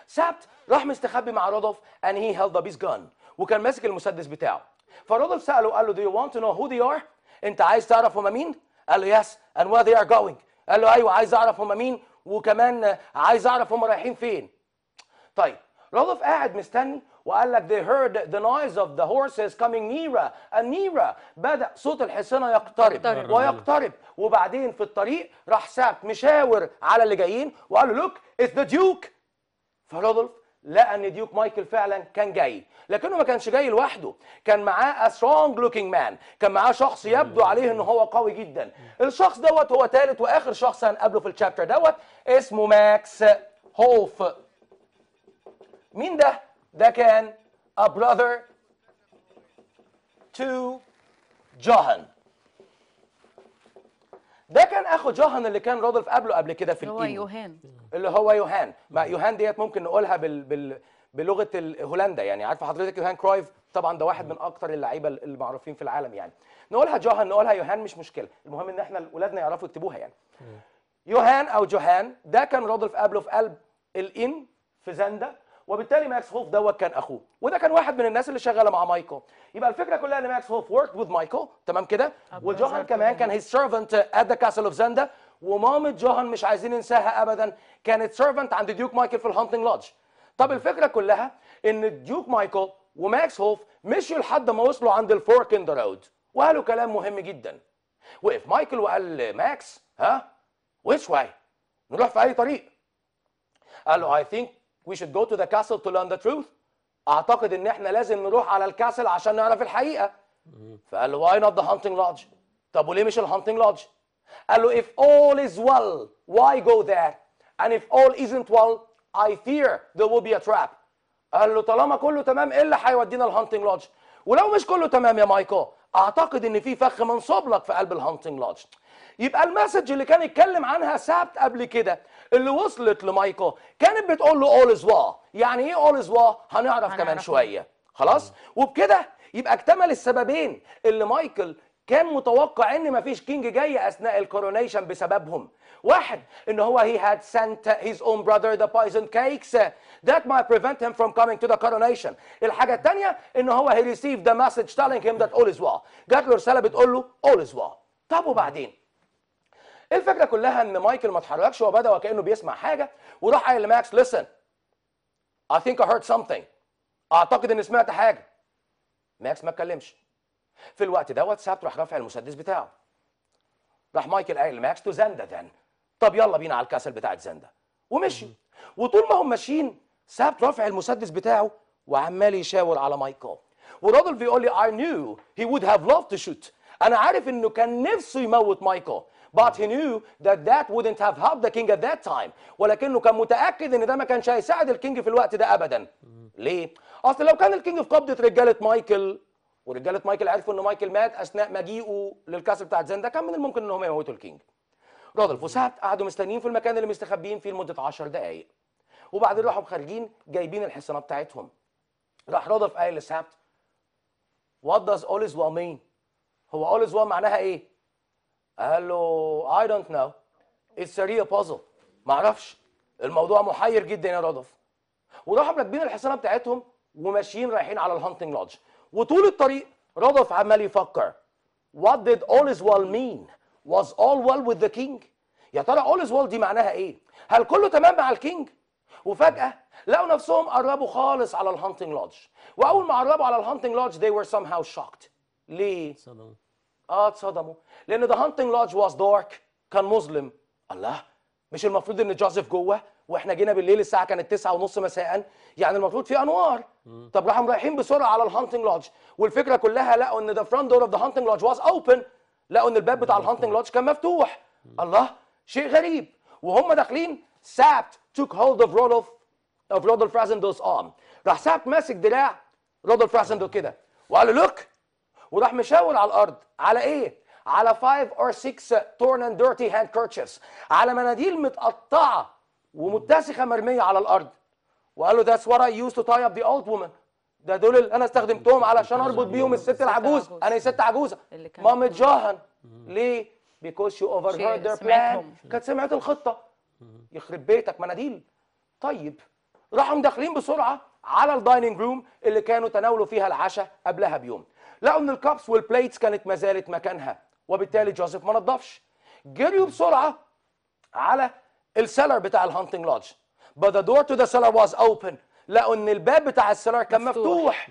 سبت راح مستخبي مع رودولف and he held the beast gun وكان ماسك المسدس بتاعه فرودولف ساله قال له do you want to know who they are انت عايز تعرف هما مين قال له yes and where they are going قال له ايوه عايز اعرف هما مين وكمان عايز اعرف هم رايحين فين طيب رودولف قاعد مستني وقال لك they heard the noise of the horses coming nearer and nearer بدأ صوت الحصانة يقترب أقترب. ويقترب وبعدين في الطريق راح ساب مشاور على اللي جايين وقال له look it's the duke فرودولف لقى ان ديوك مايكل فعلا كان جاي لكنه ما كانش جاي لوحده كان معاه سترونج لوكينج مان كان معاه شخص يبدو عليه ان هو قوي جدا الشخص دوت هو ثالث واخر شخص هنقابله في الشابتر دوت اسمه ماكس هوف مين ده؟ ده كان a brother to جهن ده كان اخو جوهان اللي كان رودولف قبله قبل كده في الإيمو اللي هو يوهان اللي هو يوهان ما يوهان ديت ممكن نقولها بال... بال... بلغه هولندا يعني عارفه حضرتك يوهان كرويف طبعا ده واحد من اكتر اللعيبه المعروفين في العالم يعني نقولها جوهان نقولها يوهان مش مشكله المهم ان احنا اولادنا يعرفوا يكتبوها يعني يوهان او جوهان ده كان رودولف قبله في قلب الان في زندا وبالتالي ماكس هوف دوت كان اخوه وده كان واحد من الناس اللي شغاله مع مايكل يبقى الفكره كلها ان ماكس هوف وركت وذ مايكل تمام كده وجوهان كمان كان هيز سيرفنت ات ذا كاسل اوف زاندا ومامة جوهان مش عايزين ننساها ابدا كانت سيرفنت عند ديوك مايكل في الهانتنج لودج طب الفكره كلها ان ديوك مايكل وماكس هوف مشيوا لحد ما وصلوا عند الفورك ان ذا رود وقالوا كلام مهم جدا وقف مايكل وقال لماكس ها ويش واي نروح في اي طريق قال له اي ثينك we should go to the castle to learn the truth اعتقد ان احنا لازم نروح على الكاسل عشان نعرف الحقيقه فقال له why not the hunting لودج طب وليه مش الهانتنج لودج قال له if all is well why go there and if all isn't well I fear there will be a trap قال له طالما كله تمام ايه اللي هيودينا الهانتنج لودج ولو مش كله تمام يا مايكل اعتقد ان في فخ منصب لك في قلب الهانتنج لودج يبقى المسج اللي كان يتكلم عنها سابت قبل كده اللي وصلت لمايكل كانت بتقول له اول وا يعني ايه اول وا هنعرف كمان شويه خلاص وبكده يبقى اكتمل السببين اللي مايكل كان متوقع ان مفيش كينج جاي اثناء الكورونيشن بسببهم واحد ان هو he had sent his own brother the poison cakes that might prevent him from coming to the coronation الحاجه الثانيه ان هو he received the message telling him that all is well جات له رساله بتقول له all is well طب وبعدين إيه الفكره كلها ان مايكل ما اتحركش وبدا وكانه بيسمع حاجه وراح قال لماكس لسن اي ثينك اي هيرد سمثينج اعتقد اني سمعت حاجه ماكس ما اتكلمش في الوقت دوت سابت راح رافع المسدس بتاعه راح مايكل قال لماكس تو زندا ذن طب يلا بينا على الكاسل بتاعت زندا ومشي وطول ما هم ماشيين سابت رافع المسدس بتاعه وعمال يشاور على مايكل والراجل بيقول لي I knew he would have loved to shoot انا عارف انه كان نفسه يموت مايكل but he knew that that wouldn't have helped the king at that time ولكنه كان متاكد ان ده ما كانش هيساعد الكينج في الوقت ده ابدا ليه اصل لو كان الكينج في قبضه رجاله مايكل ورجاله مايكل عرفوا ان مايكل مات اثناء مجيئه للكاسل بتاعت زندا كان من الممكن ان هم يموتوا الكينج رودلف وسات قعدوا مستنيين في المكان اللي مستخبيين فيه لمده 10 دقائق وبعدين راحوا خارجين جايبين الحصانه بتاعتهم راح رودلف قايل لسابت does all is well mean? هو all is well معناها ايه قال له اي دونت نو اتس a بازل ما معرفش الموضوع محير جدا يا رادف وراحوا مركبين الحصانه بتاعتهم وماشيين رايحين على الهانتنج لودج وطول الطريق رادف عمال يفكر what did all is well mean was all well with the king يا ترى all is well دي معناها ايه هل كله تمام مع الكينج وفجاه لقوا نفسهم قربوا خالص على الهانتنج لودج واول ما قربوا على الهانتنج لودج they were somehow shocked ليه اه اتصدموا لان ذا هانتنج لودج واز دارك كان مظلم الله مش المفروض ان جوزيف جوه واحنا جينا بالليل الساعه كانت تسعة ونص مساء يعني المفروض في انوار مم. طب راحوا رايحين بسرعه على الهانتنج لودج والفكره كلها لقوا ان ذا فرونت دور اوف ذا هانتنج لودج واز اوبن لقوا ان الباب بتاع الهانتنج لودج كان مفتوح مم. الله شيء غريب وهم داخلين سابت توك هولد اوف رودولف اوف رودولف رازندوس ارم راح سابت ماسك دراع رودولف رازندو كده وقال له لوك وراح مشاول على الارض على ايه؟ على 5 or 6 تورن and ديرتي هاند على مناديل متقطعه ومتسخه مرميه على الارض وقال له ذاتس وات اي يوز تو تاي اب ذا اولد وومن ده دول اللي انا استخدمتهم علشان اربط بيهم الست العجوز انا ست عجوزه مام جاهن ليه؟ بيكوز شي اوفر هيرد ذير بلان كانت سمعت الخطه يخرب بيتك مناديل طيب راحوا مدخلين بسرعه على الدايننج روم اللي كانوا تناولوا فيها العشاء قبلها بيوم لقوا ان الكابس والبليتس كانت ما زالت مكانها وبالتالي جوزيف ما نضفش جريوا بسرعه على السيلر بتاع الهانتنج لودج but the door to the cellar was open لقوا ان الباب بتاع السيلر كان مفتوح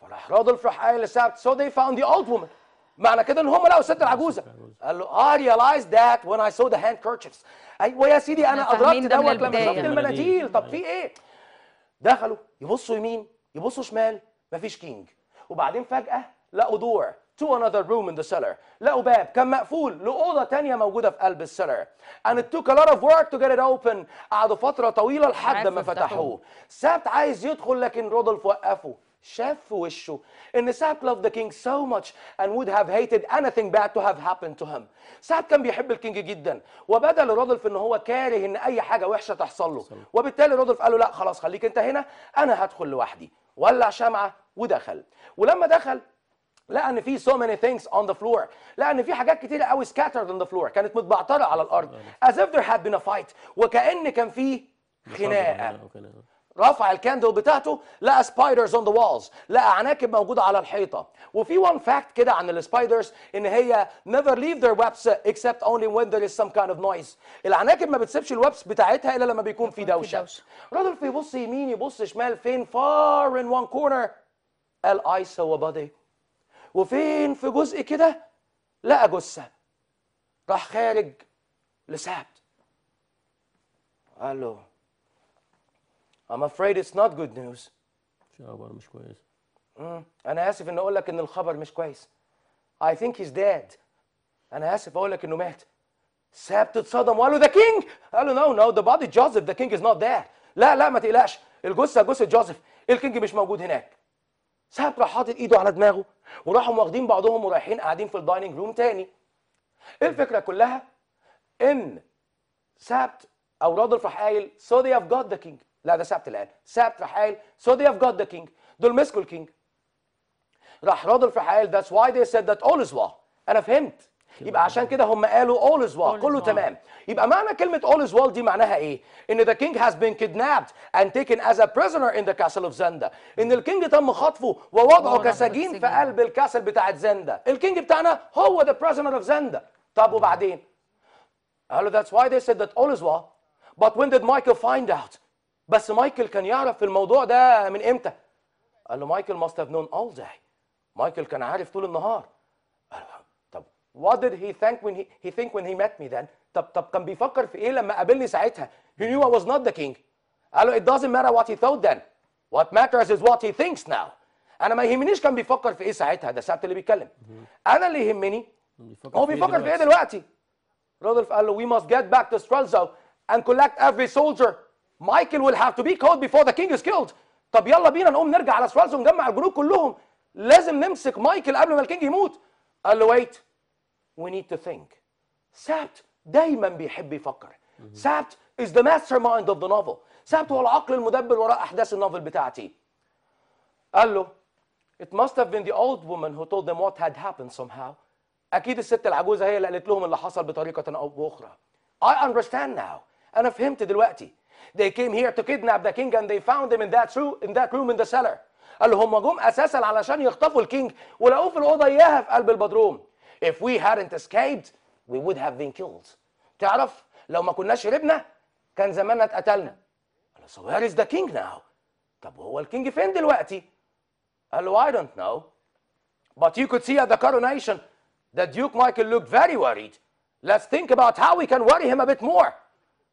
فراح رادولف راح قايل لسابت so they found the old woman معنى كده ان هم لقوا الست العجوزه قال له I realized that when I saw the handkerchiefs ايوه يا سيدي انا ادركت دوت لما شفت المناديل طب في ايه دخلوا يبصوا يمين يبصوا شمال مفيش كينج وبعدين فجأة لقوا دور to another room in the cellar لقوا باب كان مقفول لأوضة تانية موجودة في قلب السلر and it took a lot of work to get it open قعدوا فترة طويلة لحد ما فتحوه سابت عايز يدخل لكن رودولف وقفه شاف في وشه ان سعد ذا كينج سو ماتش اند وود هاف هيتد اني ثينج باد تو هاف هابن تو هيم سعد كان بيحب الكينج جدا وبدل رودولف ان هو كاره ان اي حاجه وحشه تحصل له وبالتالي رودولف قال له لا خلاص خليك انت هنا انا هدخل لوحدي ولع شمعه ودخل ولما دخل لقى ان في سو ماني ثينجز اون ذا فلور لقى ان في حاجات كتيره قوي سكاترد اون ذا فلور كانت متبعتره على الارض از اف ذير هاد بين ا فايت وكأن كان في خناقه رفع الكاندل بتاعته لقى سبايدرز اون ذا والز لقى عناكب موجوده على الحيطه وفي وان فاكت كده عن السبايدرز ان هي never leave their webs except only when there is some kind of noise العناكب ما بتسيبش الويبس بتاعتها الا لما بيكون في دوشه رودولف يبص يمين يبص شمال فين فار ان وان كورنر قال اي سو بادي وفين في جزء كده لقى جثه راح خارج لسعد قال له I'm afraid it's not good news خبر مش كويس امم انا اسف ان اقول لك ان الخبر مش كويس I think he's dead انا اسف اقول لك انه مات سابت اتصدم وقال له ذا كينج قال له نو نو ذا بادي جوزيف ذا كينج از نوت ذير لا لا ما تقلقش الجثه جثه جوزيف الكينج مش موجود هناك سابت راح حاطط ايده على دماغه وراحوا واخدين بعضهم ورايحين قاعدين في الدايننج روم تاني الفكره كلها ان سابت او رادولف راح قايل سو ذي هاف جوت ذا كينج لا ده سبت الآن سبت رحال so they have got the king دول مسكوا الكينج راح رد الفحائل that's why they said that all is well أنا فهمت يبقى عشان كده هم قالوا all is well all كله is well. تمام يبقى معنى كلمة all is well دي معناها ايه؟ ان the king has been kidnapped and taken as a prisoner in the castle of Zenda ان hmm. الكينج تم خطفه ووضعه كسجين في قلب الكاسل بتاعت زندا الكينج بتاعنا هو the prisoner of Zenda طب وبعدين؟ قالوا that's why they said that all is well but when did Michael find out بس مايكل كان يعرف الموضوع ده من امتى قال له مايكل ماست هاف نون all day مايكل كان عارف طول النهار قال له طب what did he think when he, he think when he met me then طب طب كان بيفكر في ايه لما قابلني ساعتها he knew I was not the king قال له it doesn't matter what he thought then what matters is what he thinks now انا ما يهمنيش كان بيفكر في ايه ساعتها ده ساعه اللي بيتكلم انا اللي يهمني هو إيه بيفكر في ايه دلوقتي رودولف قال له we must get back to سترالزو and collect every soldier مايكل will have to be caught before the king is killed طب يلا بينا نقوم نرجع على سوالز ونجمع الجنود كلهم لازم نمسك مايكل قبل ما الكينج يموت قال له ويت وي نيد تو ثينك سابت دايما بيحب يفكر سابت از ذا ماستر مايند اوف ذا نوفل سابت هو العقل المدبر وراء احداث النوفل بتاعتي قال له it must have been the old woman who told them what had happened somehow اكيد الست العجوزه هي اللي قالت لهم اللي حصل بطريقه او باخرى I understand now انا فهمت دلوقتي they came here to kidnap the king and they found him in that room in that room in the cellar قال له هم جم اساسا علشان يخطفوا الكينج ولقوه في الاوضه اياها في قلب البدروم if we hadn't escaped we would have been killed تعرف لو ما كناش هربنا كان زماننا اتقتلنا قال so where is the king now طب وهو الكينج فين دلوقتي قال له I don't know but you could see at the coronation that Duke Michael looked very worried let's think about how we can worry him a bit more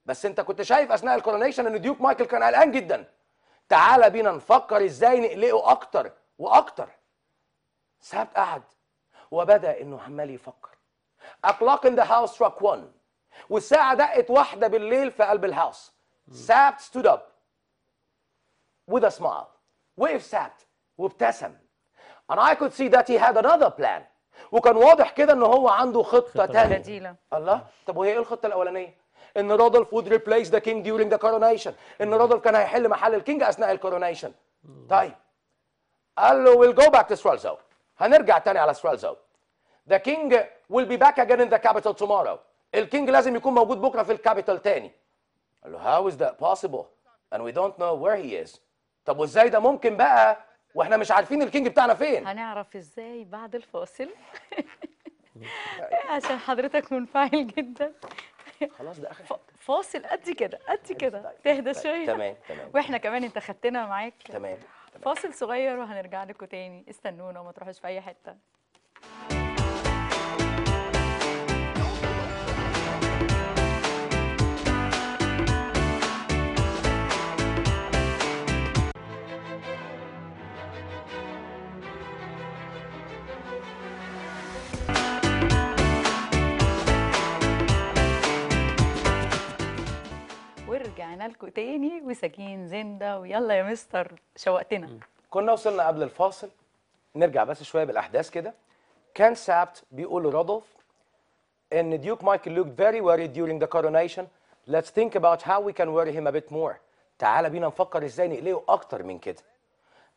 بس انت كنت شايف اثناء الكورونيشن ان ديوك مايكل كان قلقان جدا تعالى بينا نفكر ازاي نقلقه اكتر واكتر سابت قعد وبدا انه عمال يفكر اقلاق ان ذا هاوس struck 1 والساعه دقت واحده بالليل في قلب الهاوس سابت ستود اب with a smile وقف سابت وابتسم and I could see that he had another plan وكان واضح كده ان هو عنده خطه ثانيه الله طب وهي ايه الخطه الاولانيه ان رودولف وود ريبليس ذا كينج during the كورونيشن ان رودولف كان هيحل محل الكينج اثناء الكورونيشن طيب قال له ويل جو باك تو Stralsau هنرجع تاني على Stralsau ذا كينج ويل بي باك اجين ان ذا كابيتال تومورو الكينج لازم يكون موجود بكره في الكابيتال تاني قال له هاو از ذا بوسيبل اند وي دونت نو وير هي از طب وازاي ده ممكن بقى واحنا مش عارفين الكينج بتاعنا فين هنعرف ازاي بعد الفاصل عشان حضرتك منفعل جدا خلاص ده اخر حته فاصل قد كده قد كده طيب، تهدى طيب، شويه تمام تمام واحنا كمان انت خدتنا معاك تمام فاصل صغير وهنرجع لكم تاني استنونا وما تروحوش في اي حته رجعنا لكم تاني وسكين زنده ويلا يا مستر شوقتنا كنا وصلنا قبل الفاصل نرجع بس شويه بالاحداث كده كان سابت بيقول رودولف ان ديوك مايكل لوك فيري وريد ديورينج ذا كورونيشن let's think about هاو وي كان وري هيم a bit more تعالى بينا نفكر ازاي نقليه اكتر من كده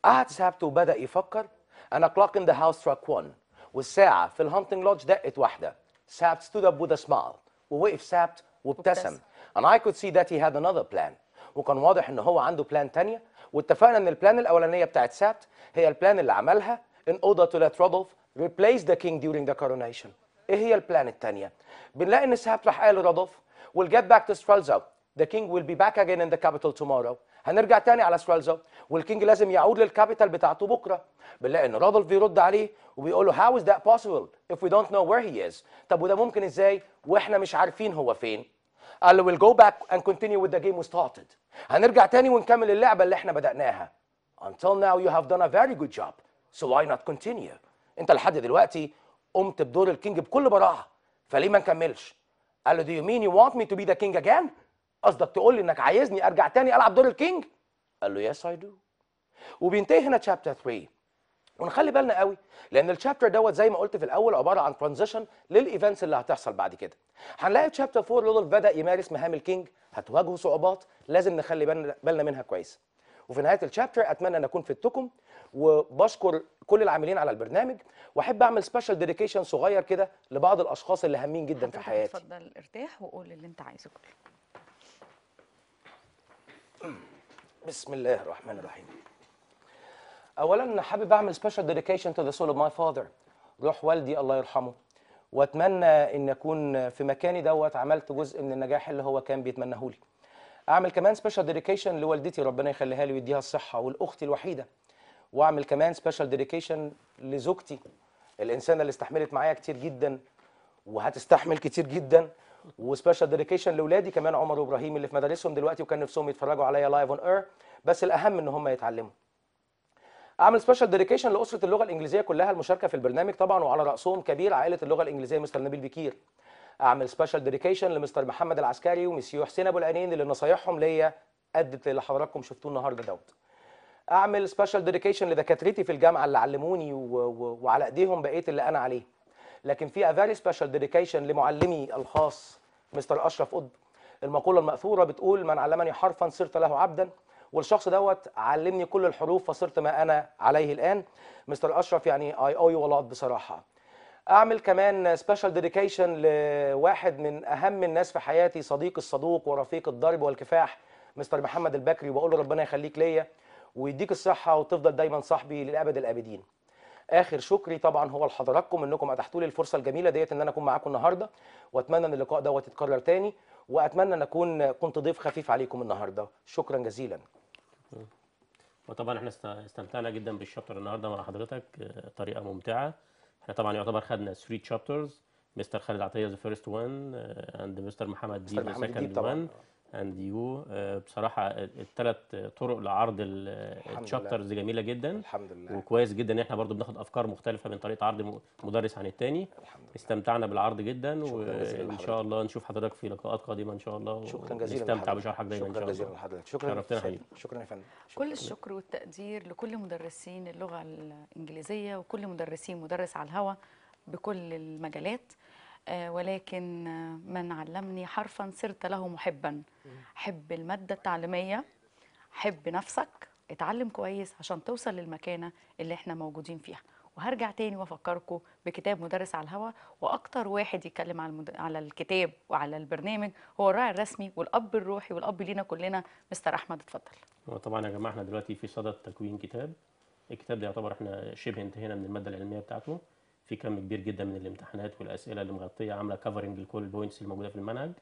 قعد سابت وبدا يفكر انا كلوك ان ذا هاوس تراك 1 والساعه في الهانتنج لودج دقت واحده سابت ستود اب وذ سمايل ووقف سابت وابتسم and I could see that he had another plan وكان واضح ان هو عنده بلان تانية واتفقنا ان البلان الاولانية بتاعت سات هي البلان اللي عملها in order to let Rodolf replace the king during the coronation ايه هي البلان التانية بنلاقي ان سات راح قال لرودولف we'll get back to Strelzow the king will be back again in the capital tomorrow هنرجع تاني على سوالزو والكينج لازم يعود للكابيتال بتاعته بكره بنلاقي ان رودولف بيرد عليه وبيقول له هاو از ذات بوسيبل اف وي دونت نو وير هي از طب وده ممكن ازاي واحنا مش عارفين هو فين قال ويل جو باك اند كونتينيو وذ ذا جيم we هنرجع تاني ونكمل اللعبه اللي احنا بدأناها until now you have done a very good job so why not continue انت لحد دلوقتي قمت بدور الكينج بكل براعه فليه ما نكملش قال له do you mean you want me to be the king again قصدك تقول لي انك عايزني ارجع تاني العب دور الكينج قال له yes I do وبينتهي هنا chapter 3 ونخلي بالنا قوي لان الشابتر دوت زي ما قلت في الاول عباره عن ترانزيشن للايفنتس اللي هتحصل بعد كده هنلاقي تشابتر 4 لودولف بدا يمارس مهام الكينج هتواجهه صعوبات لازم نخلي بالنا منها كويس وفي نهايه الشابتر اتمنى ان اكون فدتكم وبشكر كل العاملين على البرنامج واحب اعمل سبيشال ديديكيشن صغير كده لبعض الاشخاص اللي هامين جدا في حياتي اتفضل ارتاح وقول اللي انت عايزه كله بسم الله الرحمن الرحيم اولا حابب اعمل سبيشال ديديكيشن تو ذا سول اوف ماي فاذر روح والدي الله يرحمه واتمنى ان اكون في مكاني دوت عملت جزء من النجاح اللي هو كان بيتمناه لي اعمل كمان سبيشال ديديكيشن لوالدتي ربنا يخليها لي ويديها الصحه والاختي الوحيده واعمل كمان سبيشال ديديكيشن لزوجتي الانسانه اللي استحملت معايا كتير جدا وهتستحمل كتير جدا وسبيشال ديديكيشن لاولادي كمان عمر وابراهيم اللي في مدارسهم دلوقتي وكان نفسهم يتفرجوا عليا لايف اون اير بس الاهم ان هم يتعلموا اعمل سبيشال ديديكيشن لاسره اللغه الانجليزيه كلها المشاركه في البرنامج طبعا وعلى راسهم كبير عائله اللغه الانجليزيه مستر نبيل بكير اعمل سبيشال ديديكيشن لمستر محمد العسكري ومسيو حسين ابو العينين اللي نصايحهم ليا ادت اللي حضراتكم شفتوه النهارده دوت اعمل سبيشال ديديكيشن لدكاترتي في الجامعه اللي علموني و... و... وعلى ايديهم بقيت اللي انا عليه لكن في افيري سبيشال ديديكيشن لمعلمي الخاص مستر اشرف قطب المقوله الماثوره بتقول من علمني حرفا صرت له عبدا والشخص دوت علمني كل الحروف فصرت ما انا عليه الان مستر اشرف يعني اي او يو بصراحه اعمل كمان سبيشال ديديكيشن لواحد من اهم الناس في حياتي صديقي الصدوق ورفيق الضرب والكفاح مستر محمد البكري وبقول له ربنا يخليك ليا ويديك الصحه وتفضل دايما صاحبي للابد الابدين اخر شكري طبعا هو لحضراتكم انكم اتحتوا لي الفرصه الجميله ديت ان انا اكون معاكم النهارده واتمنى ان اللقاء دوت يتكرر تاني واتمنى ان اكون كنت ضيف خفيف عليكم النهارده شكرا جزيلا وطبعا احنا استمتعنا جدا بالشابتر النهارده مع حضرتك آه، طريقه ممتعه احنا طبعا يعتبر خدنا 3 شابترز مستر خالد عطيه ذا فيرست وان اند مستر محمد ديب ذا سكند وان اند آه، يو بصراحه الثلاث طرق لعرض التشابترز جميله جدا الحمد لله وكويس جدا ان احنا برضو بناخد افكار مختلفه من طريقه عرض مدرس عن الثاني الحمد لله استمتعنا بالعرض جدا وان شاء الله نشوف حضرتك في لقاءات قادمه ان شاء الله شكرا جزيلا نستمتع بشرحك دايما شكرا جزيلا لحضرتك شكرا شكرا يا فندم كل الشكر والتقدير لكل مدرسين اللغه الانجليزيه وكل مدرسين مدرس على الهوا بكل المجالات آه، ولكن آه، من علمني حرفا صرت له محبا حب المادة التعليمية حب نفسك اتعلم كويس عشان توصل للمكانة اللي احنا موجودين فيها وهرجع تاني وافكركم بكتاب مدرس على الهوا واكتر واحد يتكلم على المد... على الكتاب وعلى البرنامج هو الراعي الرسمي والاب الروحي والاب لينا كلنا مستر احمد اتفضل هو آه، طبعا يا جماعه احنا دلوقتي في صدد تكوين كتاب الكتاب ده يعتبر احنا شبه انتهينا من الماده العلميه بتاعته في كم كبير جدا من الامتحانات والاسئله اللي مغطيه عامله كفرنج لكل البوينتس الموجوده في المنهج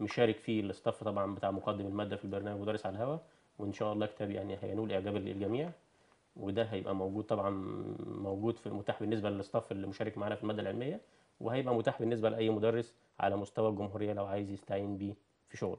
مشارك فيه الاستاف طبعا بتاع مقدم الماده في البرنامج ودارس على الهوا وان شاء الله كتاب يعني هينول اعجاب الجميع وده هيبقى موجود طبعا موجود في متاح بالنسبه للاستاف اللي مشارك معانا في الماده العلميه وهيبقى متاح بالنسبه لاي مدرس على مستوى الجمهوريه لو عايز يستعين بيه في شغله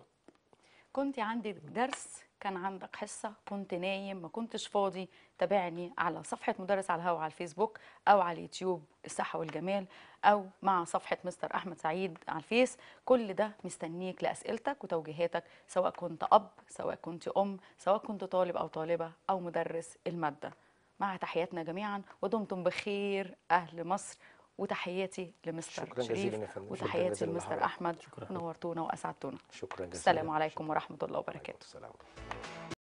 كنت عندي درس كان عندك حصه كنت نايم ما كنتش فاضي تابعني على صفحه مدرس على الهوا على الفيسبوك او على اليوتيوب الصحه والجمال او مع صفحه مستر احمد سعيد على الفيس كل ده مستنيك لاسئلتك وتوجيهاتك سواء كنت اب سواء كنت ام سواء كنت طالب او طالبه او مدرس الماده مع تحياتنا جميعا ودمتم بخير اهل مصر وتحياتي لمستر شكرا شريف وتحياتي لمستر احمد نورتونا واسعدتونا شكرا جزيلا السلام عليكم ورحمه الله وبركاته